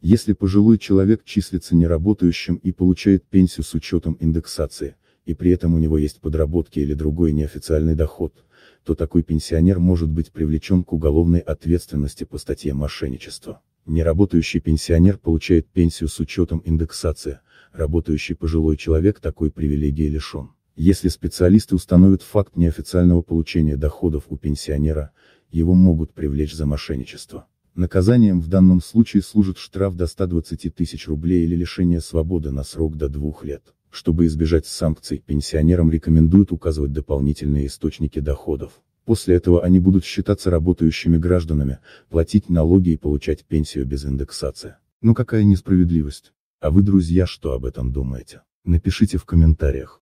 Если пожилой человек числится неработающим и получает пенсию с учетом индексации, и при этом у него есть подработки или другой неофициальный доход, то такой пенсионер может быть привлечен к уголовной ответственности по статье мошенничество. Неработающий пенсионер получает пенсию с учетом индексации, работающий пожилой человек такой привилегии лишен. Если специалисты установят факт неофициального получения доходов у пенсионера, его могут привлечь за мошенничество. Наказанием в данном случае служит штраф до 120 тысяч рублей или лишение свободы на срок до двух лет. Чтобы избежать санкций, пенсионерам рекомендуют указывать дополнительные источники доходов. После этого они будут считаться работающими гражданами, платить налоги и получать пенсию без индексации. Ну какая несправедливость? А вы, друзья, что об этом думаете? Напишите в комментариях.